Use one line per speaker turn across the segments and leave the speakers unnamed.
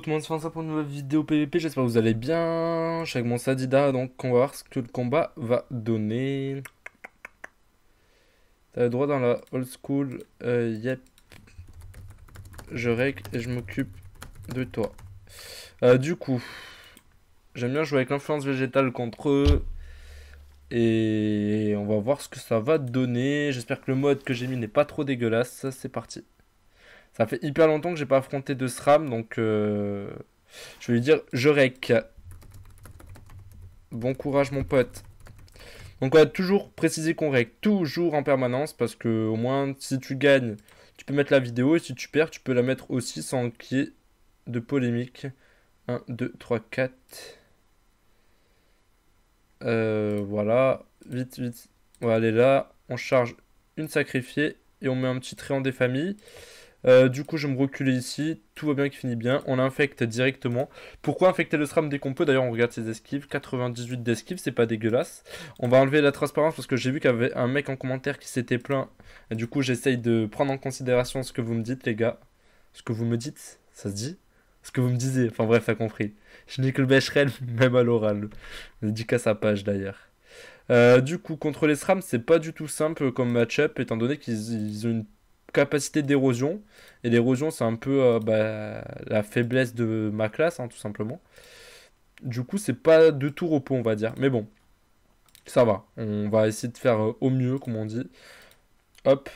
tout le monde, ça pour une nouvelle vidéo PVP, j'espère que vous allez bien, je avec mon Sadida, donc on va voir ce que le combat va donner. T'as le droit dans la old school, euh, yep, je règle et je m'occupe de toi. Euh, du coup, j'aime bien jouer avec l'influence végétale contre eux, et on va voir ce que ça va donner, j'espère que le mode que j'ai mis n'est pas trop dégueulasse, c'est parti. Ça fait hyper longtemps que j'ai pas affronté de SRAM, donc euh, je vais lui dire je rec. Bon courage mon pote. Donc on va toujours préciser qu'on rec toujours en permanence parce que au moins si tu gagnes, tu peux mettre la vidéo et si tu perds, tu peux la mettre aussi sans qu'il y ait de polémique. 1, 2, 3, 4. voilà, vite, vite. On va aller là. On charge une sacrifiée et on met un petit rayon des familles. Euh, du coup, je me reculer ici. Tout va bien qui finit bien. On l'infecte directement. Pourquoi infecter le SRAM dès qu'on peut D'ailleurs, on regarde ses esquives. 98 d'esquives, c'est pas dégueulasse. On va enlever la transparence parce que j'ai vu qu'il y avait un mec en commentaire qui s'était plaint. du coup, j'essaye de prendre en considération ce que vous me dites, les gars. Ce que vous me dites, ça se dit Ce que vous me disiez. Enfin bref, t'as compris. Je n'ai que le Becherel, même à l'oral. qu'à sa page d'ailleurs. Euh, du coup, contre les SRAM, c'est pas du tout simple comme match-up, étant donné qu'ils ont une capacité d'érosion. Et l'érosion, c'est un peu euh, bah, la faiblesse de ma classe, hein, tout simplement. Du coup, c'est pas de tout repos, on va dire. Mais bon, ça va. On va essayer de faire euh, au mieux, comme on dit. Hop.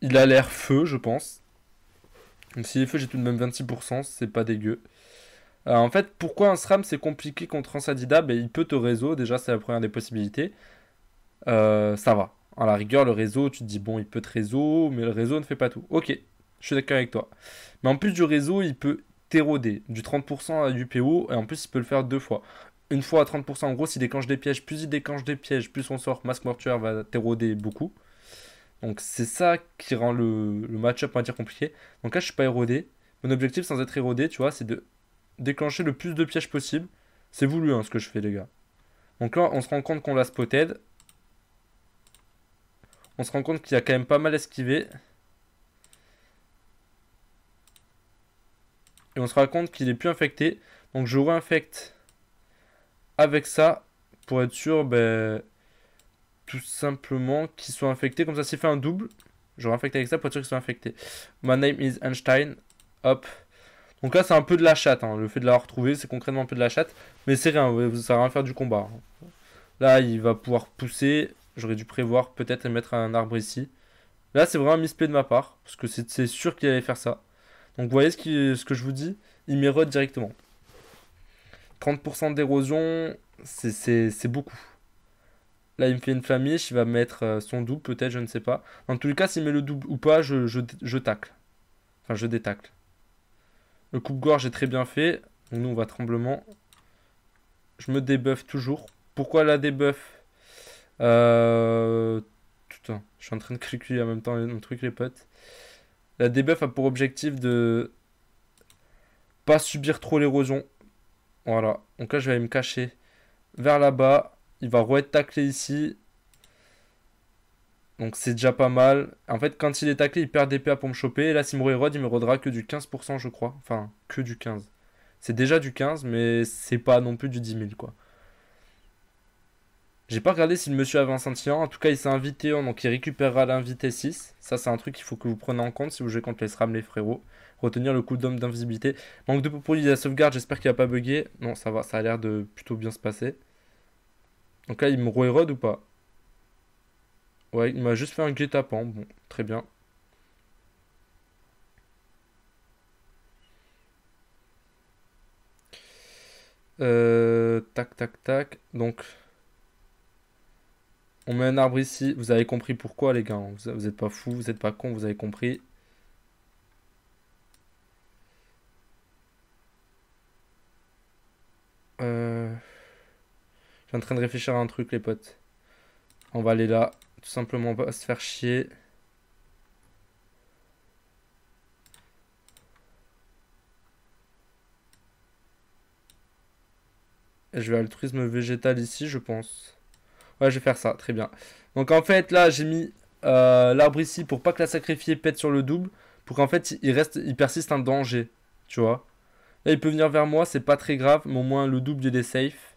Il a l'air feu, je pense. Même si est feu j'ai tout de même 26%, c'est pas dégueu. Euh, en fait, pourquoi un SRAM c'est compliqué contre un Sadida ben, Il peut te réseau, déjà c'est la première des possibilités. ça va, en la rigueur, le réseau, tu te dis, bon, il peut te réseau, mais le réseau ne fait pas tout. Ok, je suis d'accord avec toi. Mais en plus du réseau, il peut t'éroder du 30% à du PO, et en plus, il peut le faire deux fois. Une fois à 30%, en gros, s'il déclenche des pièges, plus il déclenche des pièges, plus on sort, masque mortuaire va t'éroder beaucoup. Donc c'est ça qui rend le, match-up, on va dire, compliqué. Donc là, je suis pas érodé. Mon objectif, sans être érodé, tu vois, c'est de déclencher le plus de pièges possible. C'est voulu, hein, ce que je fais, les gars. Donc là, on se rend compte qu'on l'a spotted on se rend compte qu'il a quand même pas mal esquivé. Et on se rend compte qu'il est plus infecté. Donc je réinfecte avec ça pour être sûr, ben, tout simplement qu'il soit infecté. Comme ça, s'il fait un double, je réinfecte avec ça pour être sûr qu'il soit infecté. My name is Einstein. Hop. Donc là, c'est un peu de la chatte. Hein. Le fait de l'avoir retrouver, c'est concrètement un peu de la chatte. Mais c'est rien, ça va rien faire du combat. Hein. Là, il va pouvoir pousser. J'aurais dû prévoir peut-être mettre un arbre ici. Là, c'est vraiment un misplay de ma part, parce que c'est sûr qu'il allait faire ça. Donc vous voyez ce, que je vous dis, il m'érode directement. 30% d'érosion, c'est beaucoup. Là, il me fait une flamiche, il va mettre euh, son double, peut-être, je ne sais pas. En tout cas, s'il met le double ou pas, je, tacle. Enfin, je détacle. Le coupe-gorge est très bien fait. nous, on va tremblement. Je me débuffe toujours. Pourquoi la débuffe euh... Putain, je suis en train de calculer en même temps mon truc, les potes. La debuff a pour objectif de pas subir trop l'érosion. Voilà, donc là je vais aller me cacher vers là-bas. Il va re-être taclé ici. Donc c'est déjà pas mal. En fait, quand il est taclé, il perd des PA pour me choper. Et là, s'il me re il me rodera que du 15%, je crois. Enfin, que du 15. C'est déjà du 15, mais c'est pas non plus du 10 000, quoi. J'ai pas regardé si le monsieur avait un scintillant. En tout cas, il s'est invité hein, donc il récupérera l'invité 6. Ça, c'est un truc qu'il faut que vous preniez en compte si vous jouez contre les SRAM, les frérots. Retenir le coup d'homme d'invisibilité. Manque de popolis à la sauvegarde. J'espère qu'il va pas bugué. Non, ça va, ça a l'air de plutôt bien se passer. Donc là, il me érode ou pas Ouais, il m'a juste fait un guet-apens. Bon, très bien. Euh, tac, tac, tac. Donc, on met un arbre ici. Vous avez compris pourquoi, les gars. Hein. Vous, n'êtes pas fous, vous n'êtes pas cons, vous avez compris. Euh, je suis en train de réfléchir à un truc, les potes. On va aller là. Tout simplement, va se faire chier. Et je vais altruisme végétal ici, je pense. Ouais, je vais faire ça, très bien. Donc en fait, là, j'ai mis euh, l'arbre ici pour pas que la sacrifiée pète sur le double, pour qu'en fait, il, reste, il persiste un danger, tu vois. Là, il peut venir vers moi, c'est pas très grave, mais au moins le double, il est safe.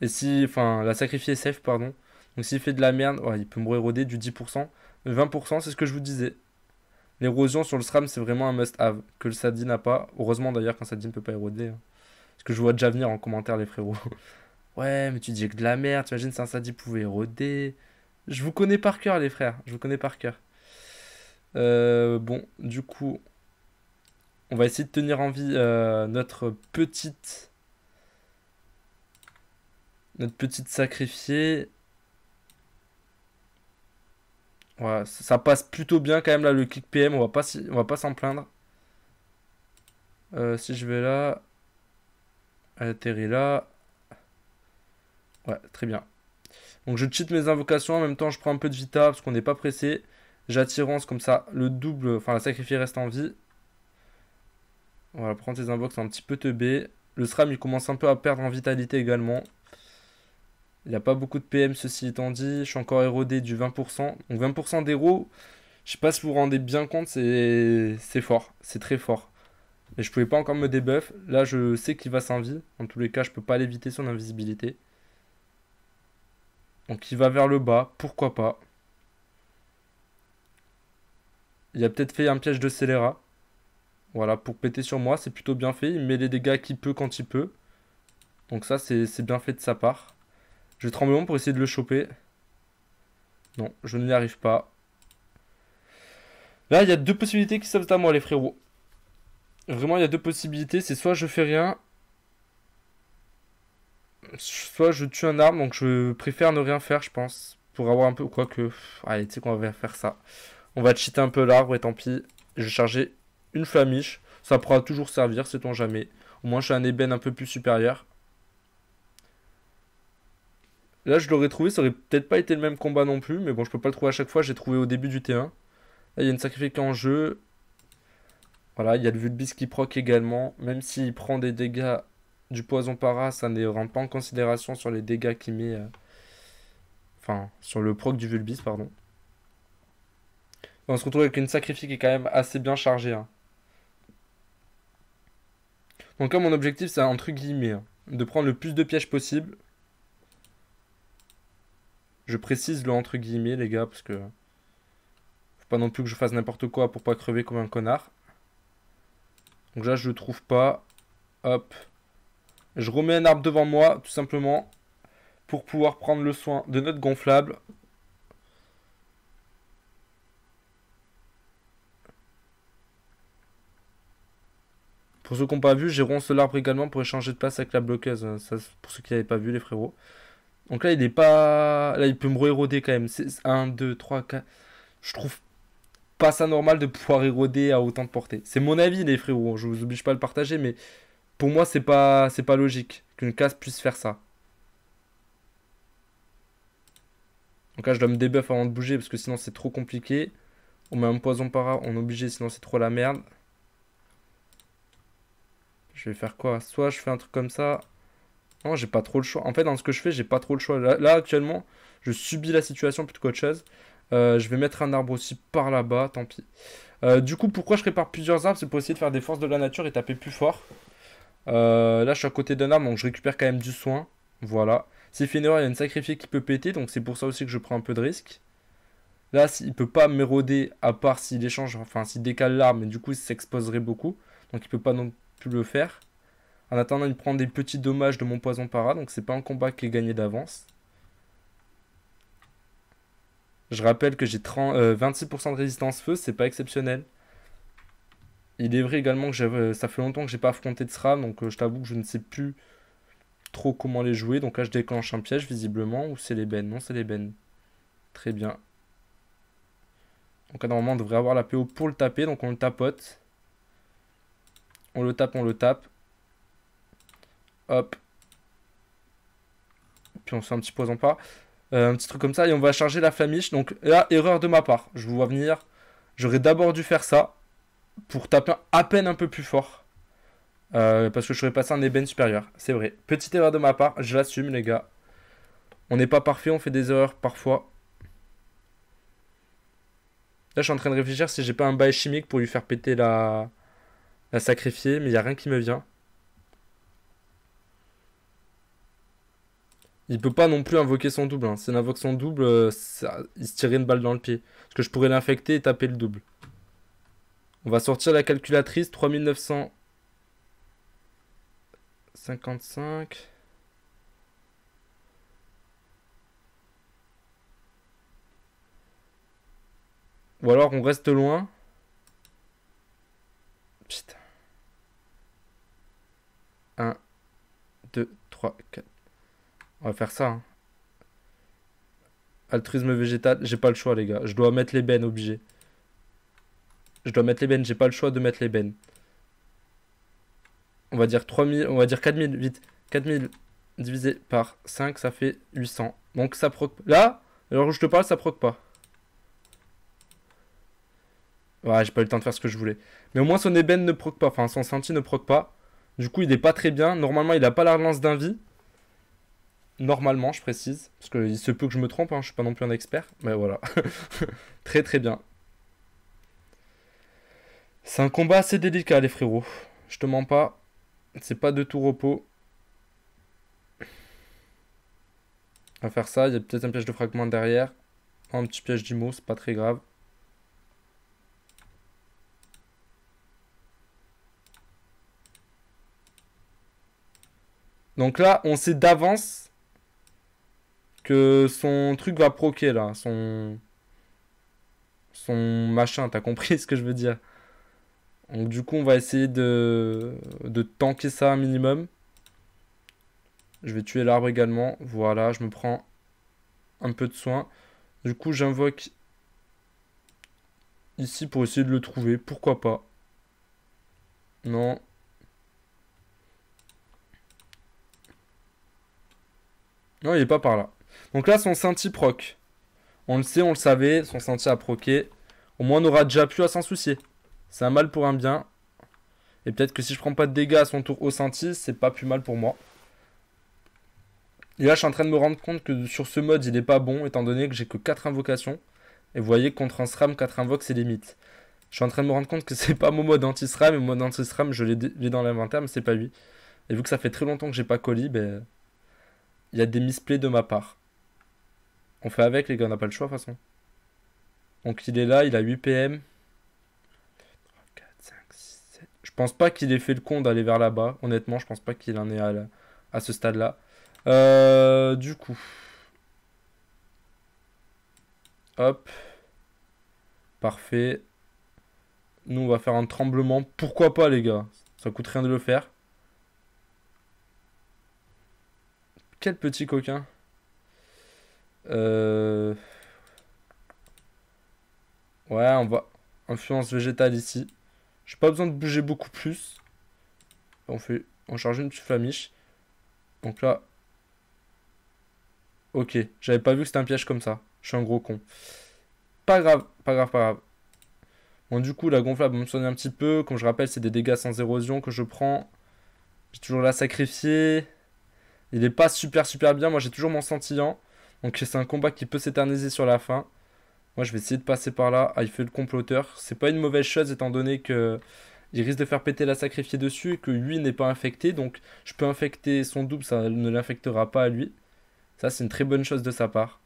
Et si, enfin, la sacrifiée est safe, pardon. Donc s'il fait de la merde, ouais, il peut me éroder du 10%. 20%, c'est ce que je vous disais. L'érosion sur le SRAM, c'est vraiment un must-have, que le Sadi n'a pas. Heureusement d'ailleurs quand Sadi ne peut pas éroder. Hein. ce que je vois déjà venir en commentaire les frérots. Ouais, mais tu dis que de la merde, t'imagines si un sadi pouvait éroder. Je vous connais par cœur, les frères, je vous connais par cœur. Euh, bon, du coup, on va essayer de tenir en vie euh, notre petite. Notre petite sacrifiée. Ouais, ça passe plutôt bien quand même là le kick PM, on va pas va pas s'en plaindre. Euh, si je vais là, elle atterrit là. Ouais, très bien. Donc je cheat mes invocations, en même temps je prends un peu de vita parce qu'on n'est pas pressé. J'attirance comme ça, le double, enfin la sacrifier reste en vie. Voilà, prendre ses invoques, c'est un petit peu teubé. Le SRAM il commence un peu à perdre en vitalité également. Il n'y a pas beaucoup de PM ceci étant dit, je suis encore érodé du 20%. Donc 20% d'héros, je sais pas si vous vous rendez bien compte, c'est fort, c'est très fort. Mais je pouvais pas encore me débuff, là je sais qu'il va vie en tous les cas je peux pas l'éviter son invisibilité. Donc il va vers le bas, pourquoi pas. Il a peut-être fait un piège de scélérat. Voilà, pour péter sur moi, c'est plutôt bien fait. Il met les dégâts qu'il peut quand il peut. Donc ça, c'est bien fait de sa part. Je vais tremblement pour essayer de le choper. Non, je n'y arrive pas. Là, il y a deux possibilités qui s'offrent à moi, les frérots. Vraiment, il y a deux possibilités. C'est soit je fais rien, soit je tue un arbre, donc je préfère ne rien faire, je pense. Pour avoir un peu. quoi que Allez, tu sais qu'on va faire ça. On va cheater un peu l'arbre, et tant pis. Je vais charger une flamiche. Ça pourra toujours servir, sait-on jamais. Au moins, j'ai un ébène un peu plus supérieur. Là, je l'aurais trouvé, ça aurait peut-être pas été le même combat non plus, mais bon, je peux pas le trouver à chaque fois, j'ai trouvé au début du T1. Là, il y a une sacrifice en jeu. Voilà, il y a le Vulbis qui proc également, même s'il prend des dégâts du poison para, ça ne vraiment pas en considération sur les dégâts qu'il met. Euh, enfin, sur le proc du Vulbis, pardon. On se retrouve avec une sacrifice qui est quand même assez bien chargée. Hein. Donc là, mon objectif, c'est entre guillemets, hein, de prendre le plus de pièges possible. Je précise le entre guillemets, les gars, parce que... Faut pas non plus que je fasse n'importe quoi pour pas crever comme un connard. Donc là, je le trouve pas. Hop. Je remets un arbre devant moi, tout simplement, pour pouvoir prendre le soin de notre gonflable. Pour ceux qui n'ont pas vu, j'ai roncé l'arbre également pour échanger de place avec la bloqueuse. Hein. pour ceux qui n'avaient pas vu, les frérots. Donc là, il n'est pas... Là, il peut me éroder quand même. 1, 2, 3, 4... Je trouve pas ça normal de pouvoir éroder à autant de portée. C'est mon avis, les frérots. Je vous oblige pas à le partager, mais pour moi, c'est pas, c'est pas logique qu'une casse puisse faire ça. Donc là, je dois me débuff avant de bouger parce que sinon, c'est trop compliqué. On met un poison para, on est obligé, sinon c'est trop la merde. Je vais faire quoi Soit je fais un truc comme ça. Non, j'ai pas trop le choix. En fait, dans ce que je fais, j'ai pas trop le choix. Là, actuellement, je subis la situation plutôt qu'autre chose. Euh, je vais mettre un arbre aussi par là-bas, tant pis. Euh, du coup, pourquoi je répare plusieurs arbres C'est pour essayer de faire des forces de la nature et taper plus fort. Euh, là, je suis à côté d'un arme donc je récupère quand même du soin. Voilà. une erreur il y a une sacrifiée qui peut péter, donc c'est pour ça aussi que je prends un peu de risque. Là, il peut pas m'éroder à part s'il échange, enfin s'il décale l'arme, mais du coup il s'exposerait beaucoup. Donc il peut pas non plus le faire. En attendant, il prend des petits dommages de mon poison para, donc c'est pas un combat qui est gagné d'avance. Je rappelle que j'ai 26% euh, de résistance feu, c'est pas exceptionnel. Il est vrai également que ça fait longtemps que j'ai pas affronté de SRAM, donc euh, je t'avoue que je ne sais plus trop comment les jouer. Donc là, je déclenche un piège visiblement, ou c'est les bennes Non, c'est les bennes. Très bien. Donc là, normalement, on devrait avoir la PO pour le taper, donc on le tapote. On le tape, on le tape. Hop. Puis on fait un petit poison pas. Euh, un petit truc comme ça, et on va charger la flamiche. Donc là, erreur de ma part. Je vous vois venir. J'aurais d'abord dû faire ça pour taper à peine un peu plus fort. Euh, parce que je serais passé un ébène supérieur. C'est vrai. Petite erreur de ma part, je l'assume, les gars. On n'est pas parfait, on fait des erreurs parfois. Là, je suis en train de réfléchir si j'ai pas un bail chimique pour lui faire péter la, la sacrifier, mais il n'y a rien qui me vient. Il peut pas non plus invoquer son double. Hein. Si il invoque son double, euh, il se tirait une balle dans le pied. Parce que je pourrais l'infecter et taper le double. On va sortir la calculatrice 3955. Ou alors on reste loin. Putain. 1, 2, 3, 4. On va faire ça. Hein. Altruisme végétal, j'ai pas le choix les gars. Je dois mettre les bennes obligé. Je dois mettre les bennes, j'ai pas le choix de mettre les bennes. On va dire 3000, on va dire 4000 vite. 4000 divisé par 5, ça fait 800. Donc ça proc là, alors je te parle, ça proc pas. Ouais, j'ai pas eu le temps de faire ce que je voulais. Mais au moins son ébène ne proc pas, enfin son senti ne proc pas. Du coup, il est pas très bien. Normalement, il a pas la relance d'un vie. Normalement, je précise. Parce qu'il se peut que je me trompe, hein, je suis pas non plus un expert. Mais voilà. très très bien. C'est un combat assez délicat, les frérots. Je te mens pas. C'est pas de tout repos. On va faire ça. Il y a peut-être un piège de fragment derrière. Un petit piège d'IMO, c'est pas très grave. Donc là, on sait d'avance que son truc va proquer là. Son. Son machin, t'as compris ce que je veux dire. Donc du coup, on va essayer de, de tanker ça un minimum. Je vais tuer l'arbre également. Voilà, je me prends un peu de soin. Du coup, j'invoque ici pour essayer de le trouver. Pourquoi pas Non. Non, il n'est pas par là. Donc là, son sentier proc. On le sait, on le savait. Son sentier a proqué. Au moins, on aura déjà pu à s'en soucier. C'est un mal pour un bien. Et peut-être que si je prends pas de dégâts à son tour au senti, c'est pas plus mal pour moi. Et là, je suis en train de me rendre compte que sur ce mode, il n'est pas bon, étant donné que j'ai que 4 invocations. Et vous voyez, contre un SRAM, 4 invoques, c'est limite. Je suis en train de me rendre compte que c'est pas mon mode anti-SRAM, et mon mode anti-SRAM, je l'ai dans l'inventaire, mais c'est pas lui. Et vu que ça fait très longtemps que j'ai pas colis, ben, il y a des misplays de ma part. On fait avec, les gars, on n'a pas le choix, de toute façon. Donc il est là, il a 8 PM, je pense pas qu'il ait fait le con d'aller vers là-bas. Honnêtement, je pense pas qu'il en est à, ce stade-là. Euh, du coup. Hop. Parfait. Nous, on va faire un tremblement. Pourquoi pas, les gars Ça coûte rien de le faire. Quel petit coquin. Euh. Ouais, on va... Influence végétale ici. J'ai pas besoin de bouger beaucoup plus. On fait, on charge une petite flamiche. Donc là. Ok, j'avais pas vu que c'était un piège comme ça. Je suis un gros con. Pas grave, pas grave, pas grave. Bon, du coup, la gonflable va me soigner un petit peu. Comme je rappelle, c'est des dégâts sans érosion que je prends. J'ai toujours la sacrifier. Il est pas super, super bien. Moi, j'ai toujours mon scintillant. Donc, c'est un combat qui peut s'éterniser sur la fin. Moi, je vais essayer de passer par là. Ah, il fait le comploteur. C'est pas une mauvaise chose étant donné que il risque de faire péter la sacrifiée dessus et que lui n'est pas infecté. Donc, je peux infecter son double, ça ne l'infectera pas à lui. Ça, c'est une très bonne chose de sa part.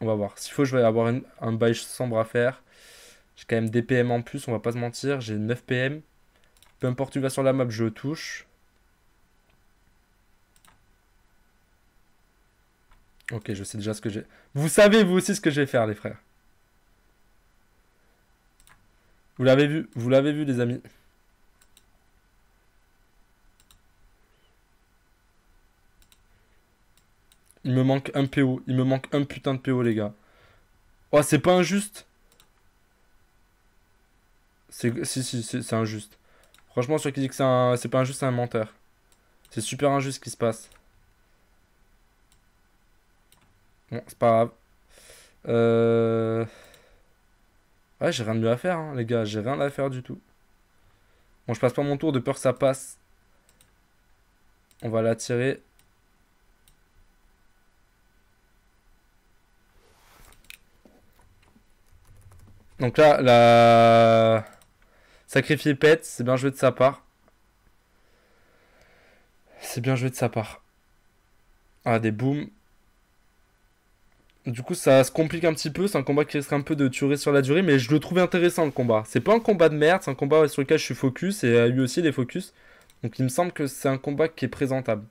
On va voir. S'il faut, je vais avoir un bail sombre à faire. J'ai quand même des PM en plus, on va pas se mentir. J'ai 9 PM. Peu importe où il va sur la map, je le touche. Ok, je sais déjà ce que j'ai. Vous savez vous aussi ce que je vais faire, les frères. Vous l'avez vu, vous l'avez vu, les amis. Il me manque un PO. Il me manque un putain de PO, les gars. Oh, c'est pas injuste. C'est... Si, si, c'est injuste. Franchement, ceux qui disent que c'est pas injuste, c'est un menteur. C'est super injuste ce qui se passe. Bon, c'est pas grave. Euh... Ouais, j'ai rien de mieux à faire, hein, les gars. J'ai rien à faire du tout. Bon, je passe pas mon tour de peur que ça passe. On va la tirer. Donc là, la... Sacrifier pet, c'est bien joué de sa part. C'est bien joué de sa part. Ah, des booms. Du coup, ça se complique un petit peu. C'est un combat qui risque un peu de tuer sur la durée, mais je le trouve intéressant le combat. C'est pas un combat de merde, c'est un combat sur lequel je suis focus et euh, lui aussi il focus. Donc il me semble que c'est un combat qui est présentable.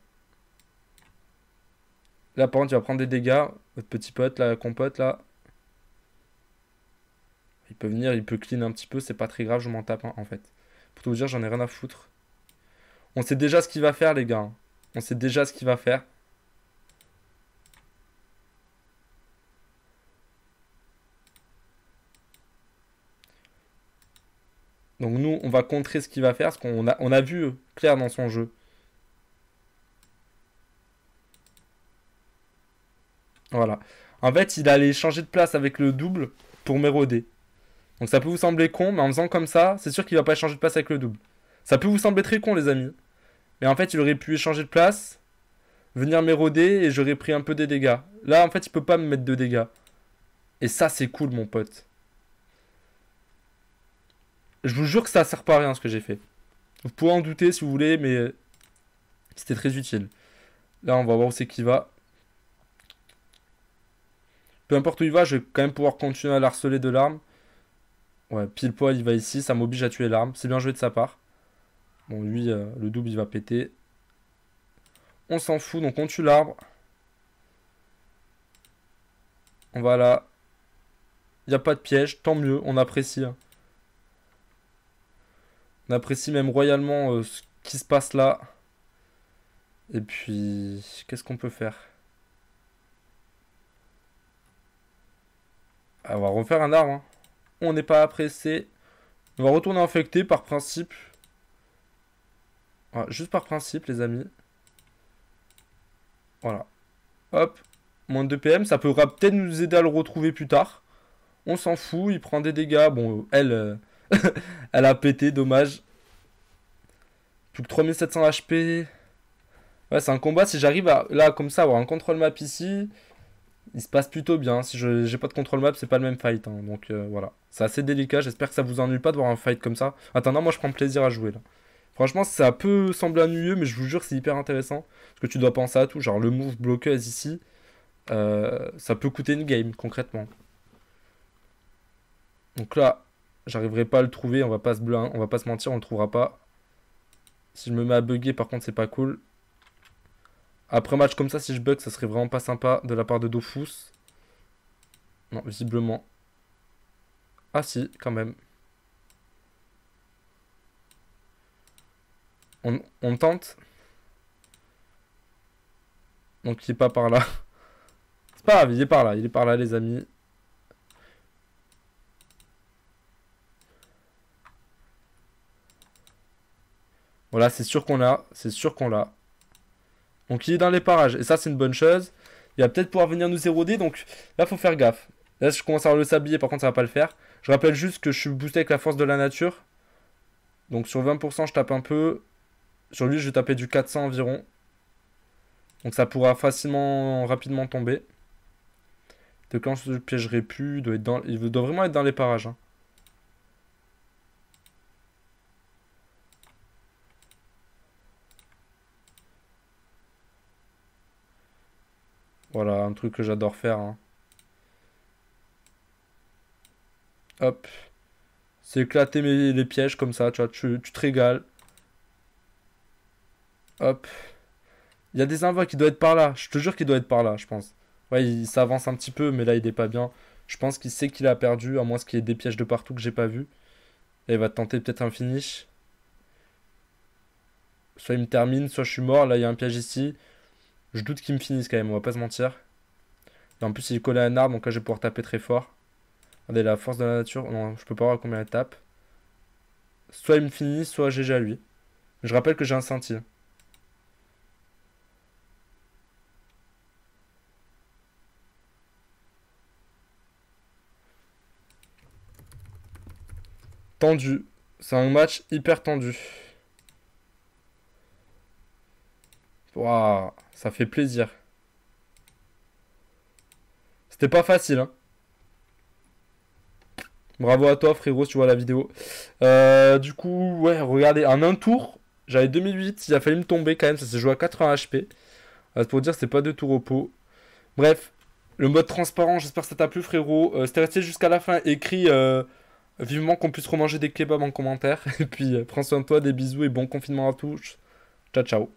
Là, par contre, tu vas prendre des dégâts. Votre petit pote, la compote, là. Il peut venir, il peut clean un petit peu. C'est pas très grave, je m'en tape, en fait. Pour tout vous dire, j'en ai rien à foutre. On sait déjà ce qu'il va faire, les gars. On sait déjà ce qu'il va faire. Donc nous, on va contrer ce qu'il va faire, ce qu'on a, vu euh, clair dans son jeu. Voilà. En fait, il allait changer de place avec le double pour m'éroder. Donc ça peut vous sembler con, mais en faisant comme ça, c'est sûr qu'il va pas échanger de place avec le double. Ça peut vous sembler très con, les amis. Mais en fait, il aurait pu échanger de place, venir m'éroder, et j'aurais pris un peu des dégâts. Là, en fait, il peut pas me mettre de dégâts. Et ça, c'est cool, mon pote. Je vous jure que ça sert pas à rien ce que j'ai fait. Vous pouvez en douter si vous voulez, mais c'était très utile. Là, on va voir où c'est qu'il va. Peu importe où il va, je vais quand même pouvoir continuer à l'harceler de l'arme. Ouais, pile poil, il va ici. Ça m'oblige à tuer l'arme. C'est bien joué de sa part. Bon, lui, euh, le double, il va péter. On s'en fout, donc on tue l'arbre. On va là. Il n'y a pas de piège, tant mieux, on apprécie. Hein. On apprécie même royalement euh, ce qui se passe là. Et puis, qu'est-ce qu'on peut faire ah, On va refaire un arbre. Hein. On n'est pas apprécié. On va retourner infecté par principe. juste par principe, les amis. Voilà. Hop. Moins de 2 PM. Ça peut peut-être nous aider à le retrouver plus tard. On s'en fout. Il prend des dégâts. Bon, elle... Euh, Elle a pété, dommage. Plus que 3700 HP. Ouais, c'est un combat. Si j'arrive à, là, comme ça, avoir un contrôle map ici, il se passe plutôt bien. Si je j'ai pas de contrôle map, c'est pas le même fight. Hein. Donc euh, voilà, c'est assez délicat. J'espère que ça vous ennuie pas de voir un fight comme ça. Attends, non, moi je prends plaisir à jouer là. Franchement, ça peut sembler ennuyeux, mais je vous jure, c'est hyper intéressant. Parce que tu dois penser à tout. Genre le move bloqueuse ici, euh, ça peut coûter une game concrètement. Donc là, J'arriverai pas à le trouver, on va pas se blin, on va pas se mentir, on le trouvera pas. Si je me mets à bugger, par contre, c'est pas cool. Après un match comme ça, si je bug, ça serait vraiment pas sympa de la part de Dofus. Non, visiblement. Ah si, quand même. On, on tente Donc il est pas par là. C'est pas grave, il est par là, il est par là les amis. Voilà, c'est sûr qu'on l'a. C'est sûr qu'on l'a. Donc il est dans les parages. Et ça, c'est une bonne chose. Il va peut-être pouvoir venir nous éroder. Donc là, faut faire gaffe. Là, je commence à le sablier. Par contre, ça va pas le faire. Je rappelle juste que je suis boosté avec la force de la nature. Donc sur 20%, je tape un peu. Sur lui, je vais taper du 400 environ. Donc ça pourra facilement, rapidement tomber. Donc là je plus. Il doit, être dans... il doit vraiment être dans les parages. Hein. Voilà, un truc que j'adore faire. Hein. Hop. C'est éclater les pièges comme ça, tu vois, tu, te régales. Hop. Il y a des invas qui doit être par là. Je te jure qu'il doit être par là, je pense. Ouais, il s'avance un petit peu, mais là, il est pas bien. Je pense qu'il sait qu'il a perdu, à moins qu'il y ait des pièges de partout que j'ai pas vu. Et il va tenter peut-être un finish. Soit il me termine, soit je suis mort. Là, il y a un piège ici. Je doute qu'il me finisse quand même, on va pas se mentir. en plus, il est collé à un arbre, donc là, je vais pouvoir taper très fort. Regardez, la force de la nature. Non, je peux pas voir combien elle tape. Soit il me finit, soit j'ai déjà lui. Je rappelle que j'ai un scintille. Tendu. C'est un match hyper tendu. ça fait plaisir. C'était pas facile, hein. Bravo à toi, frérot, si tu vois la vidéo. Euh, du coup, ouais, regardez, en un tour, j'avais 2008, il a fallu me tomber quand même, ça s'est joué à 80 HP. Euh, pour dire, c'est pas de tout repos. Bref, le mode transparent, j'espère que ça t'a plu, frérot. Euh, c'était resté jusqu'à la fin, écris vivement qu'on puisse remanger des kebabs en commentaire. Et puis, prends soin de toi, des bisous et bon confinement à tous. Ciao, ciao.